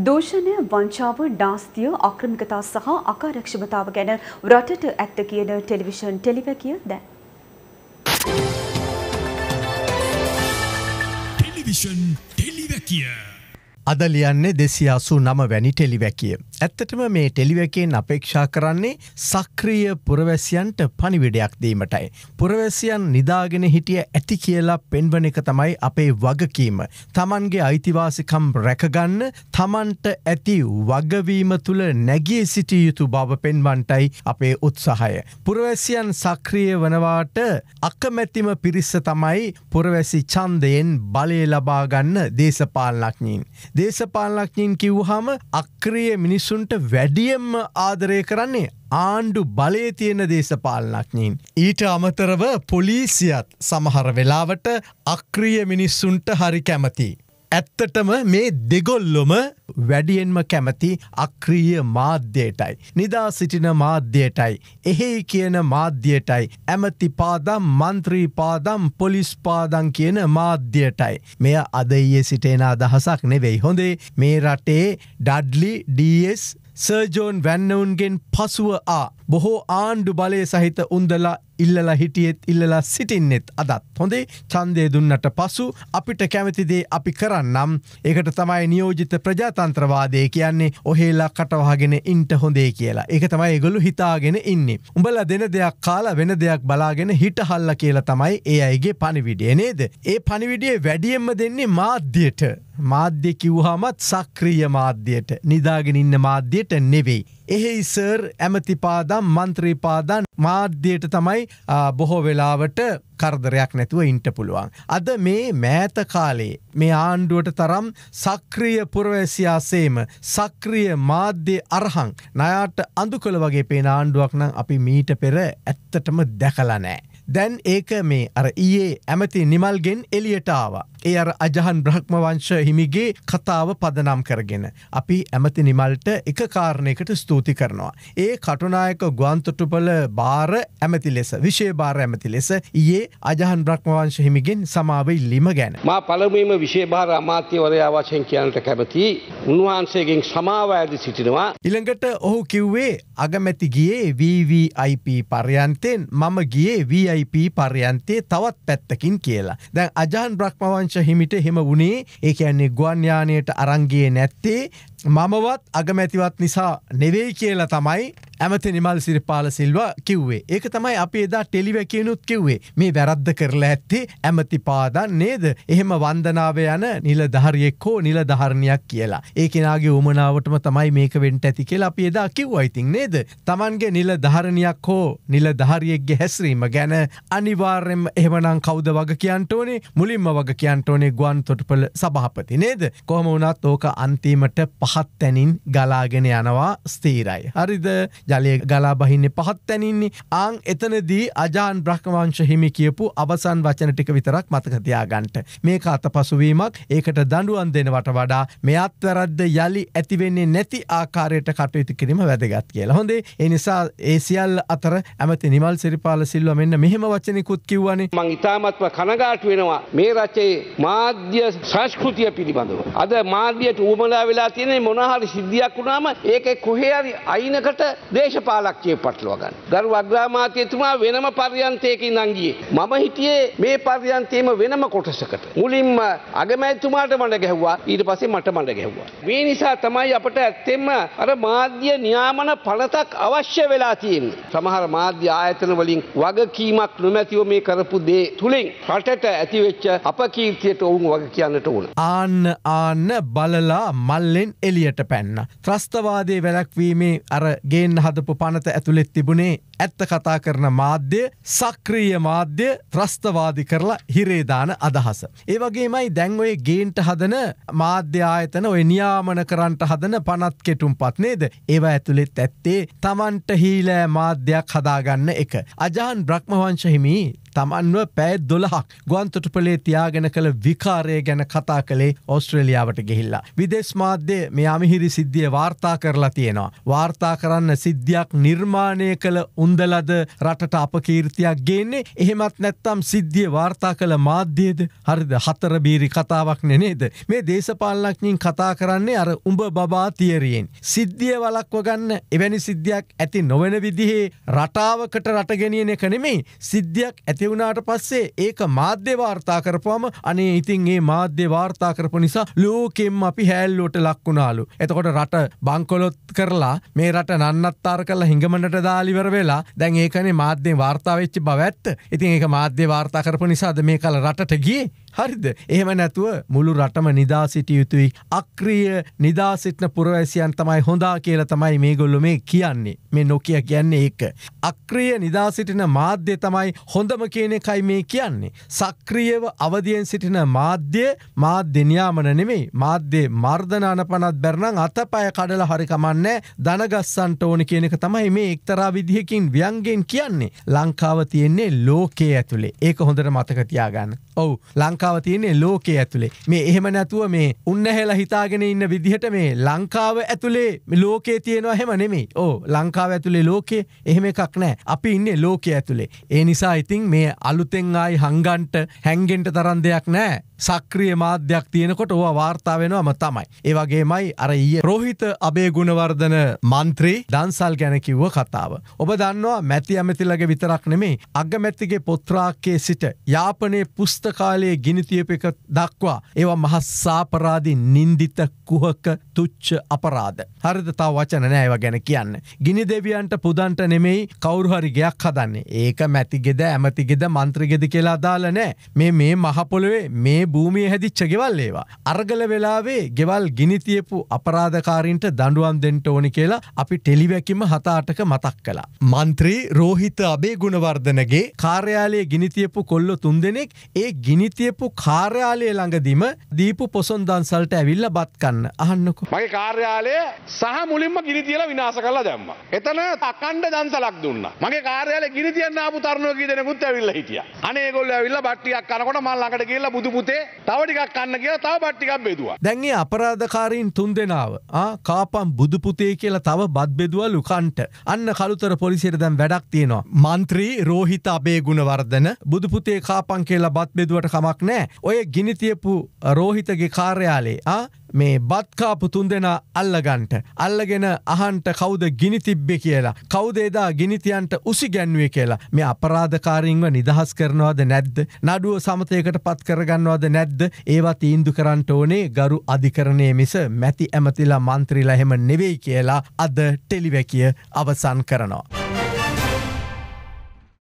දූෂණය වංචාව ඩාස්තිය අක්‍රමිකතා සහ අකාරක්ෂමතාව ගැන රටට ඇත්ත කියන ටෙලිවිෂන් ටෙලිවැකිය දැන්. ටෙලිවිෂන් ටෙලිවැකිය. අද ලියන්නේ දෙසියාසු නම වැනි ටෙලිවැකිය. ඇත්තටම මේ ටෙලිවකෙන් අපේක්ෂා කරන්නේ සක්‍රිය පුරවැසියන්ට පනිවිඩයක් දීමටයි. පුරවැසියන් නිදාගෙන හිටිය ඇති කියලා පෙන්වන එක තමයි අපේ වගකීම. තමන්ගේ අයිතිවාසිකම් රැකගන්න තමන්ට ඇති වගවීම තුළ නැගිය සිටිය යුතු බව පෙන්වන්ටයි අපේ උත්සාහය. පුරවැසියන් සක්‍රිය වනවාට අකමැතිම පිරිස්ස තමයි පුරවැසි චන්දයෙන් බලය ලබාගන්න දේශපාලනක්ඥින්. දේශපාලනක්ඥින් කිව්හම අක්‍රිය මිනිස්සු මිනිස්සුන්ට වැඩියම් ආදරය කරන්නේ ආණ්ඩු බලය තියෙන දේශපාලනක්ඥයින්. ඊට අමතරව පොලිසියත් සමහර වෙලාවට අක්‍රිය මිනිස්සුන්ට හරි කැමති. ඇත්තටම මේ දෙගොල්ලොම වැඩියෙන්ම කැමති අක්‍රීය මාධ්‍යයටයි. නිදා සිටින මාධ්‍යයටයි. එහෙයි කියන මාධ්‍යයටයි. ඇමතිපාදම් මන්ත්‍රීපාදම් පොලිස්පාදන් කියන මාධ්‍යයටයි. මෙය අදයේ සිටේන අදහසක් නෙවෙයි හොඳේ මේ රටේ ඩඩ්ලි ඩස් සර්ජෝන් වැන්නවුන්ගෙන් පසුව ආ බොහෝ ආණ්ඩු බලය සහිත උන්දලා ඉල්ලලා හිටියෙත් ඉල්ලලා සිටින්නෙත් අදත් හොඳේ චන්දය දුන්නට පසු අපිට කැමතිදේ අපි කරන්නම් ඒකට තමයි නියෝජිත ප්‍රජාතන්ත්‍රවාදය කියන්නේ ඔහේලා කටවහගෙන ඉන්ට හොඳේ කියලා එක තමයි ගොලු හිතාගෙන ඉන්නේ උඹල දෙන දෙයක් කාලා වෙන දෙයක් බලාගෙන හිටහල්ල කියලා තමයි ඒ අයිගේ පණිවිඩිය නේද ඒ පණිවිඩිය වැඩියෙන්ම දෙන්නේ මාධ්‍යයට මාධ්‍ය කිව්හමත් සක්‍රීය මාධ්‍යයට නිදාගෙන ඉන්න මාධ්‍යයට නෙවෙයි. එහෙයි සර් ඇමතිපාදම් මන්ත්‍රීපාදන් මාධ්‍යයට තමයි බොහෝ වෙලාවට කරදරයක් නැතුව ඉන්ට පුළුවන්. අද මේ මෑත කාලේ මේ ආණ්ඩුවට තරම් සක්‍රිය පුරවැසියාසේම සක්‍රිය මාධ්‍ය අරහං නයාට අඳුකොළ වගේ පේ ආණ්ඩුවක් නම් අපි මීට පෙර ඇත්තටම දැකලනෑ. දැන් ඒක මේ අර ඊයේ ඇමති නිමල්ගෙන් එලියටාව. ඒ අර අජහන් බ්‍රහ්මවංශ හිමිගේ කතාව පදනම් කරගෙන. අපි ඇමති නිමල්ට එක කාරණයකට ස්තුති කරනවා. ඒ කටුනායක ගුවන්තොටුපල බාර ඇමති ලෙස විශේ භාර ඇමති ලෙස ඒ අජහන් බ්‍රහ්මවංශ හිමිගෙන් සමාවයි ලිම ගැන. මා පළමීම විශේභාර අමාත්‍යවරයා වශයෙන් කියනට කැමති උන්වහන්සේගෙන් සමාව ඇද සිටිනවා. ඉළඟට ඔහු කිව්වේ අගමැති ගියේ VVIP පර්යන්තයෙන් මම ගියේ VIP පර්යන්තේ තවත් පැත්තකින් කියලා. දැන් අජාන් බ්‍රහ්මවංශ රාජපක්ෂ හිමිට හෙම වුණේ ඒ ඇන්නේ ගුවන්යානයට අරංගේ නැත්තේ මමවත් අගමැතිවත් නිසා නෙවෙයි කියලා තමයි ඇමති නිමල් සිරිපාල සිල්වා කිව්වේ ඒක තමයි අපි එදා ටෙලිවැකියනුත් කිව්වේ මේ වැරද්ද කරලා ඇත්තේ ඇමති පාදන් නේද එහෙම වන්දනාව යන නිල දහරියෙක් හෝ නිල දහරණයක් කියලා ඒකෙනගේ උමනාවටම තමයි මේක වෙන්ට ඇති කියලා අපි එදා කිව්වයිතින් නේද තමන්ගේ නිල දහරණයක් හෝ නිල දහරියෙක්ගේ හැස්රීම ගැන අනිවාර්යම එහෙමනම් කෞද වග කියන්ටෝනේ මුලින්ම වග කියන්ටෝනේ ගුවන් තොටපල සභහපති නේද කොහම වුණත් ඕක අන්තිමට පහත් තැනින් ගලාගෙන යනවා ස්තීරයි හරිද ජලය ගලා බහින්නේ පහත් තැනින්නේ ආං එතනදී අජාන් බ්‍රහ්මවංශ හිමි කියපු අවසන් වචන ටික විතරක් මතක තියාගන්න. මේක අතපසුවීමක් ඒකට දඬුවම් දෙනවට වඩා මෙයත් වැරද්ද යලි ඇති වෙන්නේ නැති ආකාරයට කටයුතු කිරීම වැදගත් කියලා. හොඳේ ඒ නිසා ඒ සියල්ල අතර ඇමති නිමල් සිරිපාල සිල්ව මෙන්න මෙහෙම වචනකුත් කිව්වනේ මං ඉතාමත්ම කනගාටු වෙනවා මේ රචේ මාධ්‍ය සංස්කෘතිය පිළිබඳව. අද මාධ්‍යයට උවමලා වෙලා තියෙන මොනහරි සිද්ධියක් වුණාම ඒකේ කොහේ හරි අයිනකට දේශපාලක්ෂයේ පටලවා ගන්න. ගරු අග්‍රාමාත්‍යතුමා වෙනම පර්යන්තයකින් නංගියේ. මම හිටියේ මේ පර්යන්තයේම වෙනම කොටසකට. මුලින්ම අගමැතිතුමාට මඩ ගැහුවා. ඊට පස්සේ මට මඩ ගැහුවා. මේ නිසා තමයි අපට ඇත්තෙන්ම අර මාධ්‍ය නියාමන පනතක් අවශ්‍ය වෙලා තියෙන්නේ. සමහර මාධ්‍ය ආයතන වලින් වගකීමක් නොමැතිව මේ කරපු දේ තුලින් රටට ඇතිවෙච්ච අපකීර්තියට ඔවුන් වග කියන්නට ඕන. ආන්න ආන්න බලලා මල්ලෙන් එලියට පැන්න. ත්‍රස්තවාදය වැලැක්වීමේ අර ගේන්න හදපු පනත ඇතුළෙත් තිබුණේ ඇත්ත කතා කරන මාධ්‍ය සක්‍රීය මාධ්‍ය ත්‍රස්තවාදි කරලා හිරේදාන අදහස. ඒවගේමයි දැන්ඔය ගේන්ට හදන මාධ්‍යායතන ඔය නියාමන කරන්ට හදන පනත් කෙටුම් පත්නේද ඒව ඇතුළෙත් ඇත්තේ තමන්ට හීලෑ මාධ්‍යයක් හදාගන්න එක. අජාන් බ්‍රහ්මවංශහිමි තමන්ව පැෑ දොළහක් ගුවන්තොට පලේ තියාගෙන කළ විකාරය ගැන කතා කළේ ඔස්ට්‍රලියාවට ගෙහිල්ලා. විදේශ මාධ්‍ය මේ අමිහිරි සිද්ධිය වාර්තා කරලා තියෙනවා. වාර්තා කරන්න සිද්ධියක් නිර්මාණය කළ උන් උන්දලද රටට අපකීර්තියක් ගේන්නේ එහෙමත් නැත්තම් සිද්ධිය වාර්තා කළ මාධ්‍යයද හරිද හතරබීරි කතාවක් නෙනේද මේ දේශපාලනක්ඥින් කතා කරන්නේ අර උඹ බා තියරයෙන්. සිද්ධිය වලක්ව ගන්න එවැනි සිද්ධයක් ඇති නොවන විදිහේ රටාවකට රටගෙනියන එක නෙමේ සිද්ධියක් ඇතිවුණට පස්සේ ඒක මාධ්‍ය වාර්තා කරපුවම අනේ ඉතින් ඒ මාධ්‍ය වාර්තා කරපු නිසා ලෝකෙම් අපි හැල්ලෝට ලක්වුණාලු. එතකොට රට බංකොලොත් කරලා මේ රට නන්නත්තාර කල හිඟමනට දාලිවර වෙලා දැන් ඒකනේ මාධ්‍යෙන් වාර්තාවෙච්චි බව ඇත්ත ඉතින් ඒක මාධ්‍ය වාර්තා කරපු නිසාද මේ කල රටට ගියේ හරිද එහෙම නැතුව මුළු රටම නිදා සිටිය යුතුයි අක්‍රිය නිදා සිටින පුරවැසියන් තමයි හොඳා කියලා තමයි මේගොල්ලො මේ කියන්නේ මේ නොකිය කියන්නේ ඒක. අක්‍රිය නිදා සිටින මාධ්‍ය තමයි හොඳම කියන එකයි මේ කියන්නේ. සක්‍රියව අවධියෙන් සිටින මාධ්‍ය මාධ්‍යනයාමන නෙමෙයි මාධ්‍යේ මර්ධනාන පනත් බැරණං අතපය කඩල හරිකමන්නේ දනගස්සන්ට ඕන කියන එක තමයි මේ එක්තරා විදිහකින් ව්‍යන්ගෙන් කියන්නේ ලංකාව තියෙන්නේ ලෝකයේ ඇතුළේ ඒක හොඳට මතකතියාගන්න. ඔවු ලංකා ලංකාව තියන්නේ ලෝකයේ ඇතුළේ මේ එහෙම නැතුව මේ උන්නහෙලා හිතාගෙන ඉන්න විදිහට මේ ලංකාව ඇතුළේ ලෝකේ තියෙනවා හෙම නෙමේ ඕ ලංකාව ඇතුළේ ලෝකේ එහෙම එකක් නෑ අපි ඉන්නේ ලෝකයේ ඇතුළේ ඒ නිසා ඉතින් මේ අලුතෙන් ආයි හංගන්ට හැන්ගෙන්ට තරන් දෙයක් නෑ සක්‍රිය මාධ්‍යයක් තියෙනකොට ඕ වාර්තා වෙනවා තමයි. ඒවගේමයි අර ඊය රෝහිත අබේ ගුණවර්ධන මන්ත්‍රී දන්සල් ගැන කිව්ව කතාව. ඔබ දන්නවා මැති ඇමතිලගේ විතරක් නෙමේ අගමැතිගේ පොත්‍රාක්කේ සිට යාපනයේ පුස්තකාලයේ ගිනිතියප එක දක්වා ඒවා මහස්සාපරාදි නින්දිත කුහක තුච්ච අපරාධ. හරිද තව වචන නෑව ගැන කියන්න. ගිනි දෙවියන්ට පුදන්ට නෙමෙයි කවුරුහරිගයක් හදන්නේ ඒක මැතිගෙද ඇමතිගෙද මන්ත්‍රගෙද කියලා දාල නෑ මේ මේ මහපොළොවේ මේ භූමිය හැදිච්ච ගෙවල් ඒවා. අර්ගල වෙලාවේ ගෙවල් ගිනිතියපු අපරාධකාරීන්ට දඩුවන් දෙන්ට ඕනි කියලා අපි ටෙලිවැකිම හතාටක මතක් කලා. මන්ත්‍රී රෝහිත අබේ ගුණවර්ධනගේ කාර්යාලයේ ගිනිතියපු කොල්ලො තුන් දෙනෙක් ඒ ගිනිතියපු කාර්යාලය ළඟදිම දීපු පොසොන් දන්සල්ට ඇවිල්ල බත්කන්න කරන්න අහන්නකු. මගේ කාර්යාලය සහ මුලින්ම ගිනි තියලා විනාස කලා දැම්ම. එතන අකණ්ඩ දන්සලක් දුන්න. මගේ කාර්යාල ගිනි තියන්න ආපු තරුණයෝ කී දෙනෙකුත් ඇවිල්ලා හිටියා. අනේ ඒගොල්ලෝ ඇවිල්ලා බට්ටියක් කනකොට මම ළඟට ගිහිල්ලා බුදු පුතේ තව ටිකක් කන්න කියලා තව බට්ටිකක් බෙදුවා. දැන් මේ අපරාධකාරීන් තුන්දෙනාව ආ කාපම් බුදු පුතේ කියලා තව බත් බෙදුවලු කන්ට. අන්න කලුතර පොලිසියට දැන් වැඩක් තියෙනවා. මන්ත්‍රී රෝහිත අබේගුණවර්ධන බුදු පුතේ කාපම් කියලා බත් බෙදුවට කමක් නැහැ. ඔය ගිනි තියපු රෝහිතගේ කාර්යාලේ ආ මේ බත්කාපු තුන්දෙනා අල්ලගන්ට අල්ලගෙන අහන්ට කවුද ගිනිතිබ්බෙ කියලා කවුදේදා ගිනිතියන්ට උසි ගැන්වේ කියලා මේ අපරාධකාරීන්ව නිදහස් කරනවාද නැද්ද නඩුව සමතයකට පත් කරගන්නවාද නැද්ද ඒවා තීන්දු කරන්නට ඕනේ ගරු අධිකරණය මිස මැති ඇමතිලා මන්ත්‍රීලා එහෙම නෙවෙයි කියලා අද ටෙලිවැකිය අවසන් කරනවා.